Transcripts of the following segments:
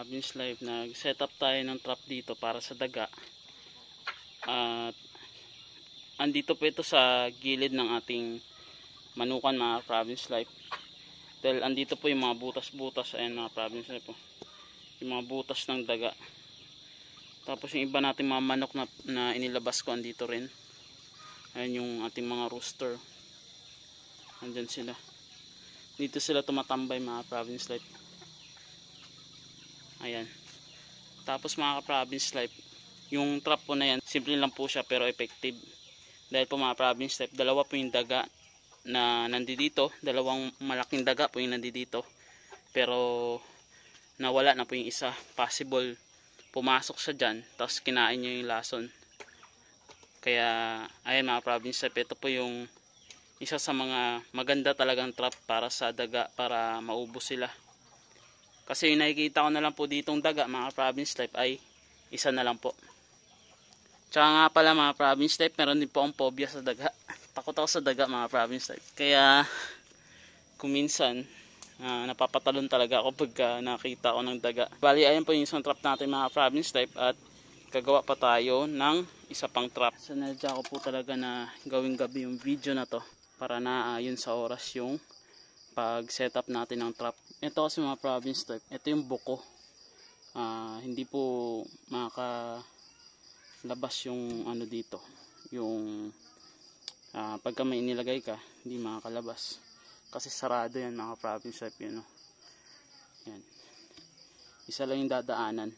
sa Agnes Live nag set up tayo ng trap dito para sa daga at andito po ito sa gilid ng ating manukan mga province life dahil andito po yung mga butas-butas ayan mga province life po yung mga butas ng daga tapos yung iba natin mga manok na, na inilabas ko andito rin ayan yung ating mga rooster andyan sila dito sila tumatambay mga province life ayan tapos mga ka-province life yung trap po na yan simple lang po siya pero effective dahil po mga province life dalawa po yung daga na nandito dalawang malaking daga po yung nandito pero nawala na po yung isa possible pumasok siya dyan tapos kinain niya yung lason kaya ayan mga province life ito po yung isa sa mga maganda talagang trap para sa daga para maubos sila kasi yung nakikita ko na lang po ditong daga mga province type ay isa na lang po. Tsaka nga pala mga province type, meron din po ang phobia sa daga. Takot ako sa daga mga province type. Kaya kuminsan uh, napapatalon talaga ako pagka nakita ko ng daga. Bali ayan po yung isang trap natin mga province type at gagawa pa tayo ng isa pang trap. Sanadya so, ko po talaga na gawing gabi yung video na to para na uh, yun sa oras yung pag setup natin ng trap. Ito kasi mga province type, eh. ito yung buko. Uh, hindi po maka labas yung ano dito, yung uh, pagka may inilagay ka, hindi makakalabas. Kasi sarado yan mga province type yun. No? Yan. Isa lang yung dadaanan.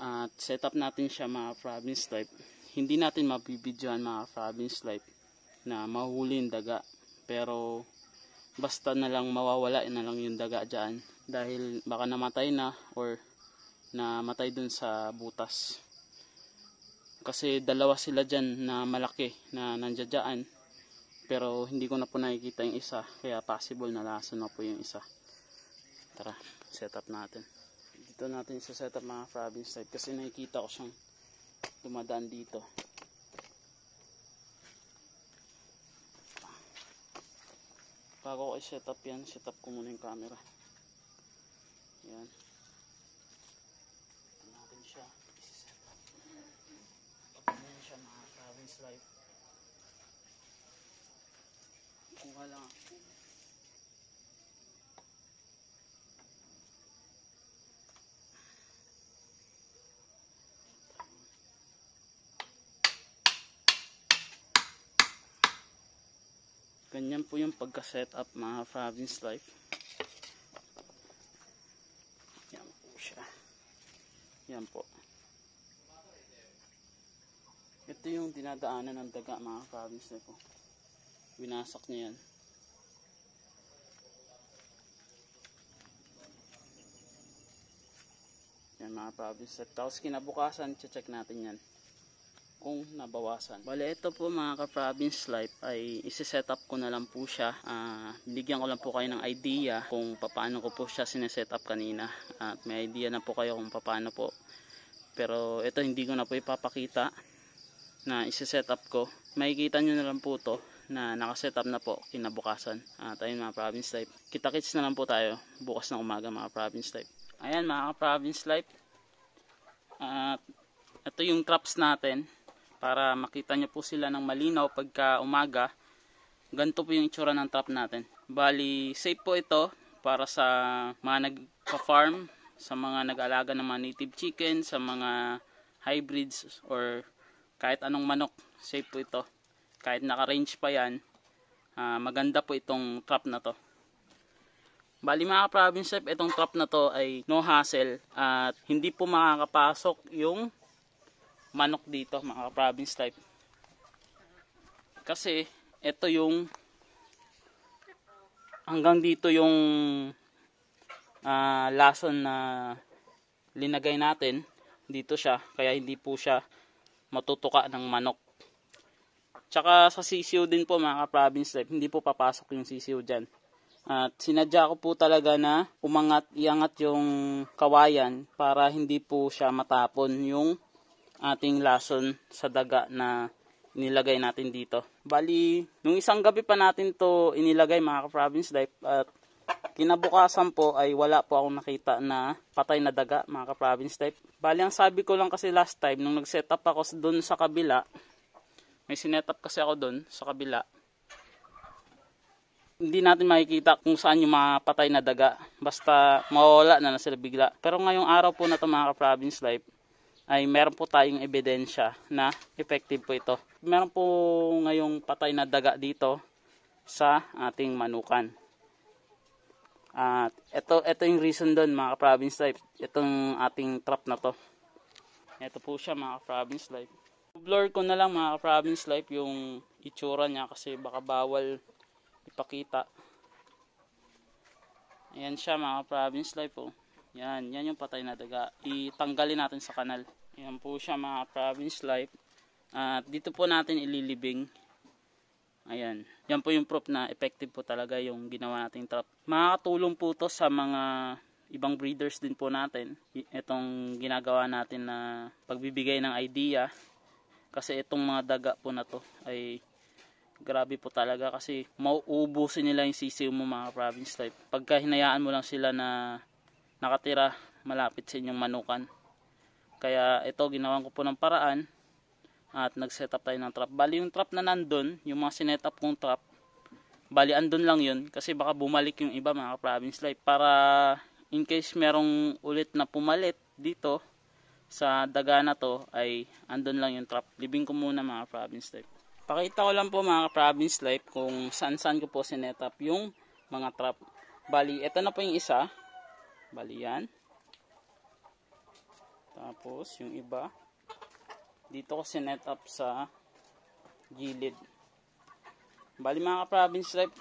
At uh, setup natin siya mga province type. Hindi natin mabibidyoan mga province type na mahuli yung daga. Pero basta na lang mawawala na lang yung daga dyan dahil baka namatay na or namatay dun sa butas kasi dalawa sila dyan na malaki na nandiyadyaan pero hindi ko na po nakikita yung isa kaya possible na laso na po yung isa tara set up natin dito natin sa set up mga province side kasi nakikita ko siyang dumadaan dito i-set up yan set up ko muna yung camera yan ito natin siya isi-set up yan siya mga province life kuha lang ako ganyan po yung pagka setup up mga province life yan po siya yan po ito yung dinadaanan ng daga mga province life po oh. winasak niya yan yan mga province life tapos kinabukasan check natin yan kung nabawasan. Bale, ito po mga ka-province life ay isi-set up ko na lang po siya. Uh, bigyan ko lang po kayo ng idea kung paano ko po siya sineset up kanina. At may idea na po kayo kung paano po. Pero ito hindi ko na po ipapakita na isi-set up ko. Makikita nyo na lang po to na nakaset up na po kinabukasan. At ayun mga province life. Kita-kits na lang po tayo bukas ng umaga mga province life. Ayan mga ka province life. At ito yung crops natin para makita nyo po sila ng malinaw pagka umaga. Ganito po yung itsura ng trap natin. Bali, safe po ito para sa mga nagpa-farm, sa mga nag-alaga ng mga native chicken, sa mga hybrids or kahit anong manok. Safe po ito. Kahit naka-range pa yan, uh, maganda po itong trap na to. Bali mga province itong trap na to ay no hassle at hindi po makakapasok yung manok dito mga province type kasi ito yung hanggang dito yung uh, lason na linagay natin dito siya kaya hindi po siya matutuka ng manok tsaka sa sisiyo din po mga province type hindi po papasok yung sisiyo dyan at sinadya ko po talaga na umangat iangat yung kawayan para hindi po siya matapon yung ating lason sa daga na nilagay natin dito. Bali, nung isang gabi pa natin to inilagay mga ka-province life at kinabukasan po ay wala po akong nakita na patay na daga mga ka-province type. Bali, ang sabi ko lang kasi last time nung nag setup ako doon sa kabila, may sinetup kasi ako doon sa kabila, hindi natin makikita kung saan yung mga patay na daga. Basta mawala na na sila bigla. Pero ngayong araw po na ito mga ka-province life, ay meron po tayong ebidensya na effective po ito. Meron po ngayong patay na daga dito sa ating manukan. At ito, ito yung reason doon mga province life. Itong ating trap na to. Ito po siya mga province life. Blur ko na lang mga province life yung itsura niya kasi baka bawal ipakita. Ayan siya mga province life po. Oh. Yan, yan yung patay na daga. Itanggalin natin sa kanal. Yan po siya mga province life. At dito po natin ililibing. Ayan. Yan po yung proof na effective po talaga yung ginawa nating trap. Makakatulong po to sa mga ibang breeders din po natin. Itong ginagawa natin na pagbibigay ng idea. Kasi itong mga daga po na to ay grabe po talaga kasi mauubusin nila yung sisiw mo mga province life. Pagka hinayaan mo lang sila na nakatira malapit sa inyong manukan kaya ito ginawan ko po ng paraan at nag-set up tayo ng trap. Bali yung trap na nandun, yung mga sinet up kong trap, bali andun lang yun kasi baka bumalik yung iba mga province life para in case merong ulit na pumalit dito sa daga na to ay andun lang yung trap. Libing ko muna mga province life. Pakita ko lang po mga province life kung saan saan ko po sinet up yung mga trap. Bali, ito na po yung isa. Bali yan. Tapos, yung iba, dito ko sinet up sa gilid. Bali mga province life,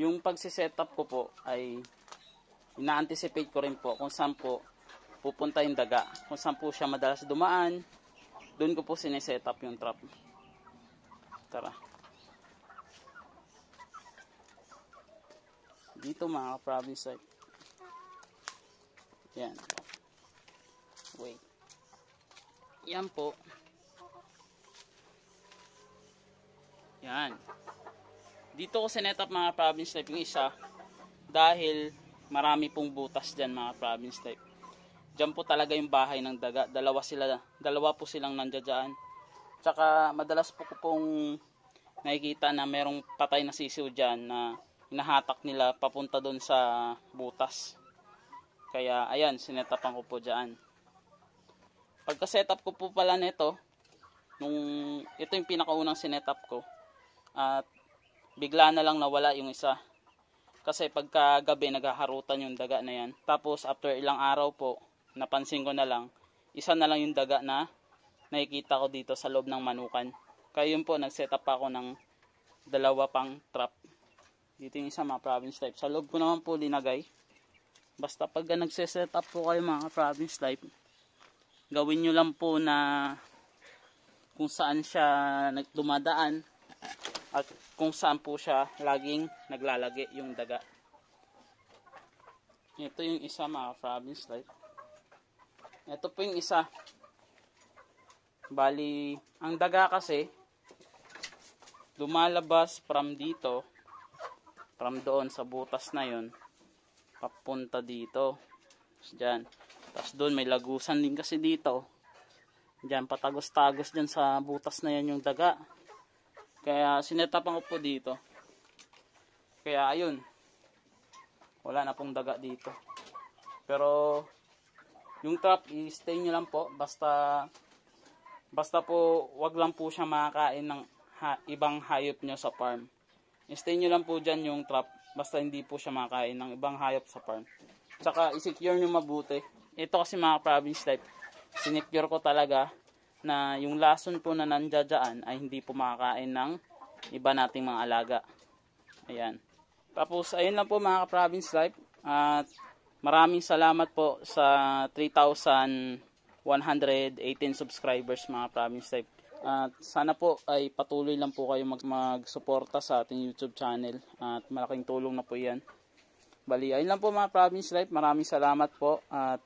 yung pagsisetup ko po ay ina-anticipate ko rin po kung saan po pupunta yung daga. Kung saan po siya madalas dumaan, doon ko po sinesetup yung trap. Tara. Dito mga province life. Yan. Wait. Yan po. Yan. Dito ko sinet up mga province type yung isa dahil marami pong butas dyan mga province type. Diyan po talaga yung bahay ng daga. Dalawa sila, dalawa po silang nandiyan. Tsaka madalas po ko pong nakikita na merong patay na sisiw dyan na inahatak nila papunta doon sa butas. Kaya ayan, sinetapan ko po dyan. Pagka-setup ko po pala nito, nung ito yung pinakaunang sinetup ko. At bigla na lang nawala yung isa. Kasi pagka gabi naghaharutan yung daga na yan. Tapos after ilang araw po, napansin ko na lang, isa na lang yung daga na nakikita ko dito sa loob ng manukan. Kaya yun po, nag-setup ako ng dalawa pang trap. Dito yung isa mga province type. Sa loob ko naman po linagay. Basta pagka nagse-setup po kayo mga province type, gawin nyo lang po na kung saan siya nagdumadaan at kung saan po siya laging naglalagi yung daga ito yung isa mga province Slide. ito po yung isa bali ang daga kasi lumalabas from dito from doon sa butas na yon papunta dito dyan tapos doon may lagusan din kasi dito. Diyan patagos-tagos diyan sa butas na yan yung daga. Kaya sinetapan ko po dito. Kaya ayun. Wala na pong daga dito. Pero yung trap i-stay nyo lang po basta basta po wag lang po siya makakain ng ha, ibang hayop nyo sa farm. I-stay nyo lang po dyan yung trap basta hindi po siya makakain ng ibang hayop sa farm. Tsaka i-secure nyo mabuti ito kasi mga province type, sinecure ko talaga na yung lason po na nandiyadyaan ay hindi po makakain ng iba nating mga alaga. Ayan. Tapos, ayun lang po mga province life. At maraming salamat po sa 3,118 subscribers mga province life. At sana po ay patuloy lang po kayo mag magsuporta sa ating YouTube channel. At malaking tulong na po yan. Bali, ayun lang po mga province life. Maraming salamat po. At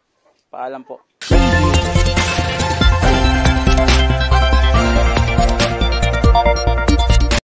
Paalam po.